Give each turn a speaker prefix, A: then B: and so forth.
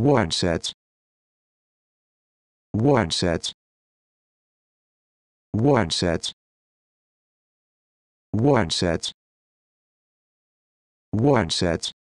A: Word sets. Word sets. Word sets. Word sets. Word sets.